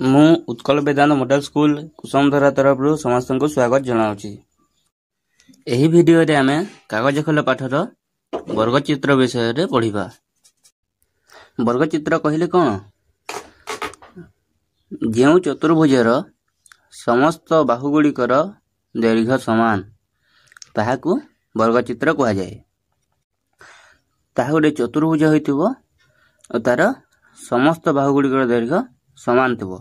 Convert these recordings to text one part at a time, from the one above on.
ମୁଁ Utkal Vedanta Model School Kusumdhara ତରଫରୁ ସମସ୍ତଙ୍କୁ ସ୍ୱାଗତ ଜଣାଉଛି ଏହି ଭିଡ଼ିଓରେ ଆମେ କାଗଜ ଖୋଲ ପାଠର ବର୍ଗଚିତ୍ର ବିଷୟରେ ପଢ଼ିବା ବର୍ଗଚିତ୍ର କହିଲେ କ'ଣ ଯେଉଁ ଚତୁର୍ଭୁଜର ସମସ୍ତ ବାହୁଗୁଡ଼ିକର ଦୀର୍ଘ ସମାନ ତାହାକୁ ବର୍ଗଚିତ୍ର କୁହାଯାଏ ତାହା ଗୋଟିଏ ଚତୁର୍ଭୁଜ ହୋଇଥିବ ଓ ତା'ର ସମସ୍ତ ବାହୁଗୁଡ଼ିକର ଦୈର୍ଘ୍ୟ ସମାନ ଥିବ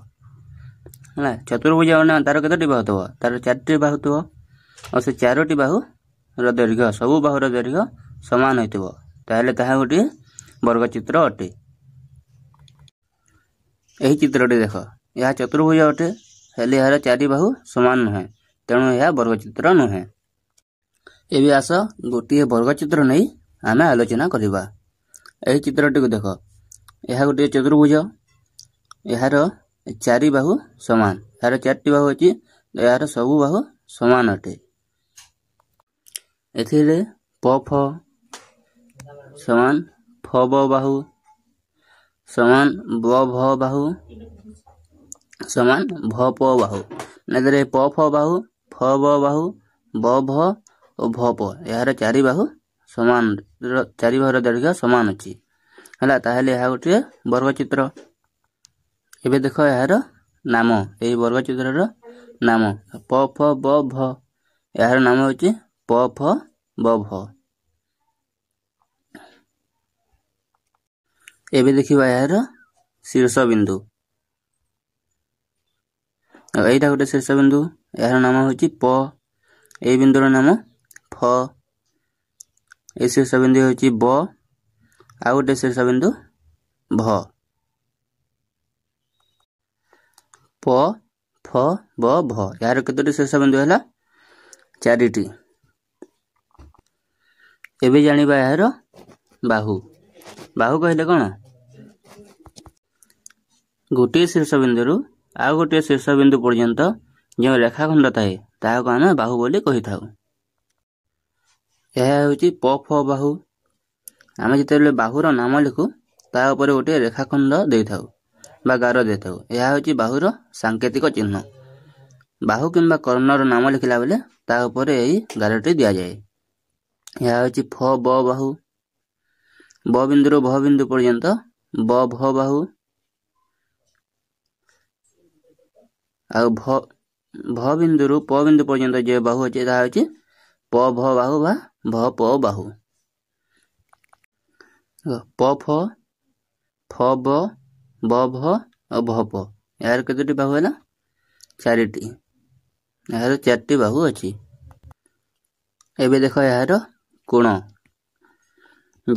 है चतुर्भुज मैंने तार कतोटी बाहू थो तार चार बाहू थो और से चारोटी बाहू रैर्घ्य सब बाहूर दैर्घ्य सामान होते गोटे चित्र अटे यही चित्रटी देख यह चतुर्भुज अटे हेल यार चार बाहू सामान नुहे तेणु यह वर्गचित्र नुहे एवं आस गोटे वर्गचित्र नहीं आम आलोचना करवा चित्र टी देख यह गोटे चतुर्भुज यार ଚାରି ବାହୁ ସମାନ ଏହାର ଚାରିଟି ବାହୁ ଅଛି ଏହାର ସବୁ ବାହୁ ସମାନ ଅଟେ ଏଥିରେ ପ ଫ ସମାନ ଫ ବ ବାହୁ ସମାନ ବ ଭ ବାହୁ ସମାନ ଭ ପ ବାହୁ ଏଥିରେ ପ ଫ ବାହୁ ଫ ବ ବାହୁ ବ ଭ ଓ ଭ ପ ଏହାର ଚାରି ବାହୁ ସମାନ ଚାରି ବାହୁର ସମାନ ଅଛି ହେଲା ତାହେଲେ ଏହା ଗୋଟିଏ ବର୍ଗଚିତ୍ର ଏବେ ଦେଖ ଏହାର ନାମ ଏହି ଚିତ୍ରର ନାମ ପ ଫ ବ ଭ ଏହାର ନାମ ହେଉଛି ପ ଫ ବ ଭ ଏବେ ଦେଖିବା ଏହାର ଶୀର୍ଷବିନ୍ଦୁ ଏଇଟା ଗୋଟେ ଶୀର୍ଷ ବିନ୍ଦୁ ଏହାର ନାମ ହେଉଛି ପ ଏହି ବିନ୍ଦୁର ନାମ ଫ ଏ ଶୀର୍ଷ ବିନ୍ଦୁ ହେଉଛି ବ ଆଉ ଗୋଟେ ଶୀର୍ଷ ବିନ୍ଦୁ ଭ ପ ଫ ବ ଭ ଏହାର କେତୋଟି ଶେଷ ବିନ୍ଦୁ ହେଲା ଚାରିଟି ଏବେ ଜାଣିବା ଏହାର ବାହୁ ବାହୁ କହିଲେ କ'ଣ ଗୋଟିଏ ଶୀର୍ଷ ବିନ୍ଦୁରୁ ଆଉ ଗୋଟିଏ ଶୀର୍ଷ ବିନ୍ଦୁ ପର୍ଯ୍ୟନ୍ତ ଯେଉଁ ରେଖାଖଣ୍ଡ ଥାଏ ତାହାକୁ ଆମେ ବାହୁ ବୋଲି କହିଥାଉ ଏହା ହେଉଛି ପ ଫ ବାହୁ ଆମେ ଯେତେବେଳେ ବାହୁର ନାମ ଲେଖୁ ତା ଉପରେ ଗୋଟିଏ ରେଖାଖଣ୍ଡ ଦେଇଥାଉ ବା ଗାର ଦେଇଥାଉ ଏହା ହେଉଛି ବାହୁର ସାଙ୍କେତିକ ଚିହ୍ନ ବାହୁ କିମ୍ବା କର୍ଣ୍ଣର ନାମ ଲେଖିଲା ବେଳେ ତା ଉପରେ ଏହି ଗାରଟି ଦିଆଯାଏ ଏହା ହେଉଛି ଫ ବ ବାହୁ ବ ବିନ୍ଦୁରୁ ଭ ବିନ୍ଦୁ ପର୍ଯ୍ୟନ୍ତ ବ ଭ ବାହୁ ଆଉ ଭ ଭ ବିନ୍ଦୁରୁ ପ ବିନ୍ଦୁ ପର୍ଯ୍ୟନ୍ତ ଯେଉଁ ବାହୁ ଅଛି ତାହା ହେଉଛି ପ ଭ ବାହୁ ବା ଭ ପ ବାହୁ ପ ଫ ଫ ବଭ ଓ ଭପ ଏହାର କେତୋଟି ବାହୁ ହେଲା ଚାରିଟି ଏହାର ଚାରିଟି ବାହୁ ଅଛି ଏବେ ଦେଖ ଏହାର କୋଣ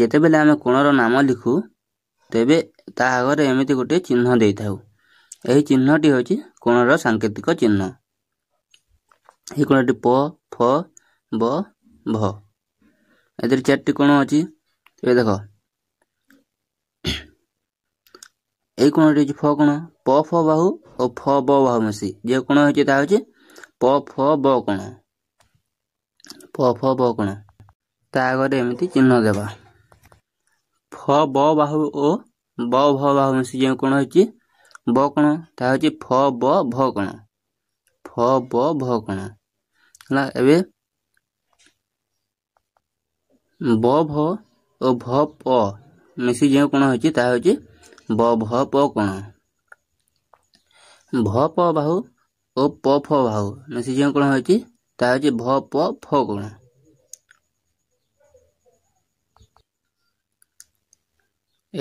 ଯେତେବେଳେ ଆମେ କୋଣର ନାମ ଲିଖୁ ତେବେ ତା ଆଗରେ ଏମିତି ଗୋଟିଏ ଚିହ୍ନ ଦେଇଥାଉ ଏହି ଚିହ୍ନଟି ହେଉଛି କୋଣର ସାଙ୍କେତିକ ଚିହ୍ନ ଏହି କୋଣଟି ପ ଫ ବ ଭ ଏଥିରେ ଚାରିଟି କୋଣ ଅଛି ଏବେ ଦେଖ এই কোণটি হচ্ছে ফ কোণ প ফ বাহু ও ফ ব বাহু মিশি যে কোণ হচ্ছে তা হচ্ছে প ফ ব কোণ প ফ ব কোণ ତା ଆଗରେ ଏମିତି ଚିହ୍ନ ଦେବା ଫ ବ ବାହୁ ଓ ବ ଭ ବାହୁ ମିଶି ଯେଉଁ କୋଣ ହେଉଛି ବ କୋଣ ତାହା ହେଉଛି ଫ ବ ଭ କୋଣ ଫ ବ ଭ କୋଣ ହେଲା ଏବେ ବ ଭ ଓ ଭ ପ ମିଶି ଯେଉଁ କୋଣ ହେଉଛି ତାହା ହେଉଛି ବ-ଭ-ପ କ'ଣ ଭ-ପ ବାହୁ ଓ ପ-ଫ ବାହୁ ମିଶିଯିବ କ'ଣ ହେଉଛି ତାହା ହେଉଛି ଭ-ପ-ଫ କ'ଣ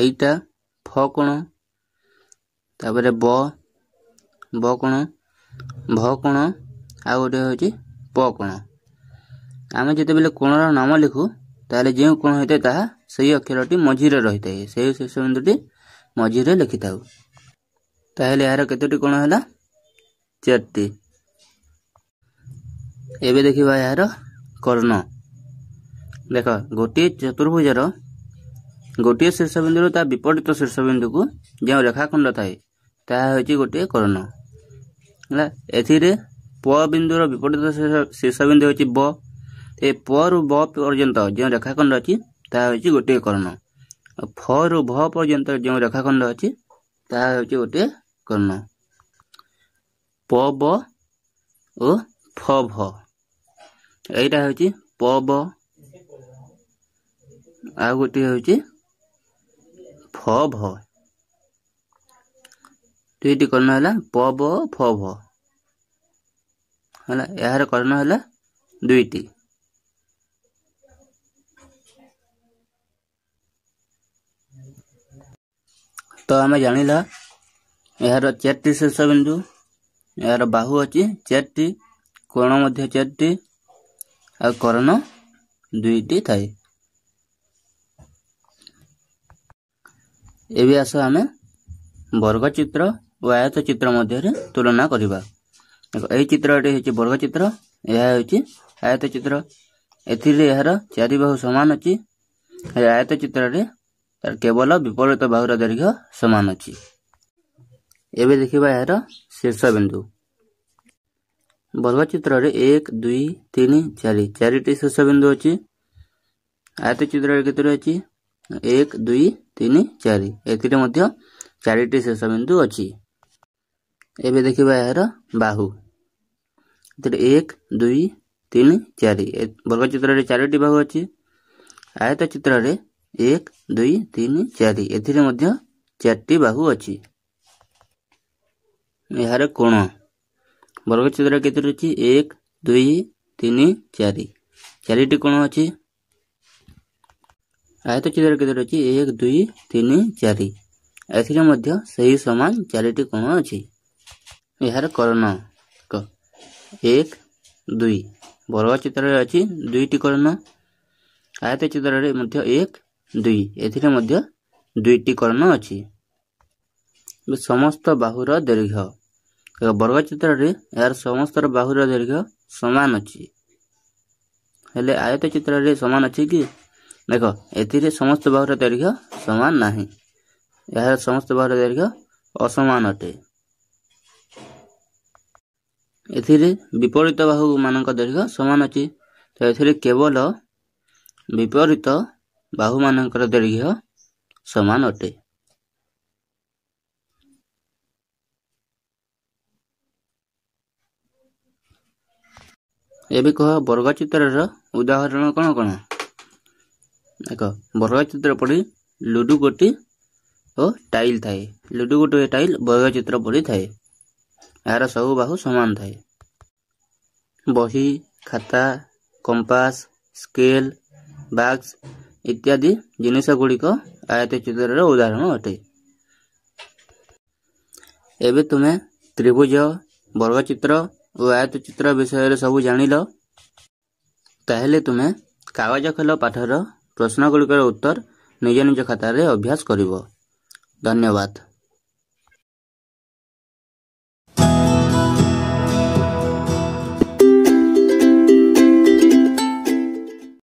ଏଇଟା ଫ କ'ଣ ତାପରେ ବ ବ କ'ଣ ଭ କ'ଣ ଆଉ ଗୋଟେ ହେଉଛି ପ କ'ଣ ଆମେ ଯେତେବେଳେ କୋଣର ନାମ ଲେଖୁ ତାହେଲେ ଯେଉଁ କୋଣ ହୋଇଥାଏ ତାହା ସେହି ଅକ୍ଷରଟି ମଝିରେ ରହିଥାଏ ସେହି ଶେଷ ବିନ୍ଦୁଟି ମଝିରେ ଲେଖିଥାଉ ତାହେଲେ ଏହାର କେତୋଟି କୋଣ ହେଲା ଚାରିଟି ଏବେ ଦେଖିବା ଏହାର କର୍ଣ୍ଣ ଦେଖ ଗୋଟିଏ ଚତୁର୍ଭୁଜର ଗୋଟିଏ ଶୀର୍ଷବିନ୍ଦୁରୁ ତା ବିପରୀତ ଶୀର୍ଷବିନ୍ଦୁକୁ ଯେଉଁ ରେଖାଖଣ୍ଡ ଥାଏ ତାହା ହେଉଛି ଗୋଟିଏ କର୍ଣ୍ଣ ହେଲା ଏଥିରେ ପ ବିନ୍ଦୁର ବିପରୀତ ଶୀର୍ଷବିନ୍ଦୁ ହେଉଛି ବ ଏ ପରୁ ବ ପର୍ଯ୍ୟନ୍ତ ଯେଉଁ ରେଖାଖଣ୍ଡ ଅଛି ତାହା ହେଉଛି ଗୋଟିଏ କର୍ଣ୍ଣ ଫରୁ ଭ ପର୍ଯ୍ୟନ୍ତ ଯେଉଁ ରେଖାଖଣ୍ଡ ଅଛି ତାହା ହେଉଛି ଗୋଟିଏ କର୍ଣ୍ଣ ପ ବ ଓ ଫ ଭ ଏଇଟା ହେଉଛି ପ ବ ଆଉ ଗୋଟିଏ ହେଉଛି ଫ ଭ ଦୁଇଟି କର୍ଣ୍ଣ ହେଲା ପ ବ ଫ ଭ ହେଲା ଏହାର କର୍ଣ୍ଣ ହେଲା ଦୁଇଟି ଆମେ ଜାଣିଲା ଏହାର ଚାରିଟି ଶେଷ ବିନ୍ଦୁ ଏହାର ବାହୁ ଅଛି ଚାରିଟି କୋଣ ମଧ୍ୟ ଚାରିଟି ଆଉ କରଣ ଦୁଇଟି ଥାଏ ଏବେ ଆସ ଆମେ ବର୍ଗଚିତ୍ର ଓ ଆୟତ ଚିତ୍ର ମଧ୍ୟରେ ତୁଳନା କରିବା ଦେଖ ଏହି ଚିତ୍ରଟି ହେଉଛି ବର୍ଗଚିତ୍ର ଏହା ହେଉଛି ଆୟତ ଚିତ୍ର ଏଥିରେ ଏହାର ଚାରି ବାହୁ ସମାନ ଅଛି ଆୟତ ଚିତ୍ରରେ ତାର କେବଳ ବିପରୀତ ବାହୁର ଦୈର୍ଘ୍ୟ ସମାନ ଅଛି ଏବେ ଦେଖିବା ଏହାର ଶୀର୍ଷ ବିନ୍ଦୁ ବର୍ଗଚିତ୍ରରେ ଏକ ଦୁଇ ତିନି ଚାରି ଚାରିଟି ଶୀର୍ଷ ବିନ୍ଦୁ ଅଛି ଆୟତ ଚିତ୍ରରେ କେତେ ରହିଛି ଏକ ଦୁଇ ତିନି ଚାରି ଏଥିରେ ମଧ୍ୟ ଚାରିଟି ଶୀର୍ଷ ବିନ୍ଦୁ ଅଛି ଏବେ ଦେଖିବା ଏହାର ବାହୁ ଏଥିରେ ଏକ ଦୁଇ ତିନି ଚାରି ବର୍ଗଚିତ୍ରରେ ଚାରିଟି ବାହୁ ଅଛି ଆୟତ ଚିତ୍ରରେ ଏକ ଦୁଇ ତିନି ଚାରି ଏଥିରେ ମଧ୍ୟ ଚାରିଟି ବାହୁ ଅଛି ଏହାର କୋଣ ବର୍ଗଛେଦର କେତେ ରହିଛି ଏକ ଦୁଇ ତିନି ଚାରି ଚାରିଟି କୋଣ ଅଛି ଆୟତ ଛେଦର କେତେ ରହିଛି ଏକ ଦୁଇ ତିନି ଚାରି ଏଥିରେ ମଧ୍ୟ ସେହି ସମାନ ଚାରିଟି କୋଣ ଅଛି ଏହାର କର୍ଣ୍ଣ ଏକ ଦୁଇ ବର୍ଗ ଚିତ୍ରରେ ଅଛି ଦୁଇଟି କର୍ଣ୍ଣ ଆୟତ ଚିତ୍ରରେ ମଧ୍ୟ ଏକ ଦୁଇ ଏଥିରେ ମଧ୍ୟ ଦୁଇଟି କରଣ ଅଛି ସମସ୍ତ ବାହୁର ଦୈର୍ଘ୍ୟ ଏକ ବର୍ଗଚିତ୍ରରେ ଏହାର ସମସ୍ତ ବାହୁର ଦୈର୍ଘ୍ୟ ସମାନ ଅଛି ହେଲେ ଆୟତ ଚିତ୍ରରେ ସମାନ ଅଛି କି ଦେଖ ଏଥିରେ ସମସ୍ତ ବାହୁର ଦୈର୍ଘ୍ୟ ସମାନ ନାହିଁ ଏହାର ସମସ୍ତ ବାହୁର ଦୈର୍ଘ୍ୟ ଅସମାନ ଅଟେ ଏଥିରେ ବିପରୀତ ବାହୁମାନଙ୍କ ଦୈର୍ଘ୍ୟ ସମାନ ଅଛି ତ ଏଥିରେ କେବଳ ବିପରୀତ ବାହୁମାନଙ୍କର ଦୈର୍ଘ୍ୟ ସମାନ ଅଟେ ଏବେ କହ ବର୍ଗଚିତ୍ରର ଉଦାହରଣ କ'ଣ କ'ଣ ଦେଖ ବର୍ଗଚିତ୍ର ପଡ଼ି ଲୁଡ଼ୁ ଗୋଟି ଓ ଟାଇଲ୍ ଥାଏ ଲୁଡ଼ୁ ଗୋଟି ଓ ଟାଇଲ୍ ବର୍ଗଚିତ୍ର ପଡ଼ି ଥାଏ ଏହାର ସବୁ ବାହୁ ସମାନ ଥାଏ ବହି ଖାତା କମ୍ପାସ୍ ସ୍କେଲ୍ ବାକ୍ସ ଇତ୍ୟାଦି ଜିନିଷ ଗୁଡ଼ିକ ଆୟତ ଚିତ୍ରର ଉଦାହରଣ ଅଟେ ଏବେ ତୁମେ ତ୍ରିଭୁଜ ବର୍ଗଚିତ୍ର ଓ ଆୟତ ଚିତ୍ର ବିଷୟରେ ସବୁ ଜାଣିଲ ତାହେଲେ ତୁମେ କାଗଜ ଖେଳ ପାଠର ପ୍ରଶ୍ନଗୁଡ଼ିକର ଉତ୍ତର ନିଜ ନିଜ ଖାତାରେ ଅଭ୍ୟାସ କରିବ ଧନ୍ୟବାଦ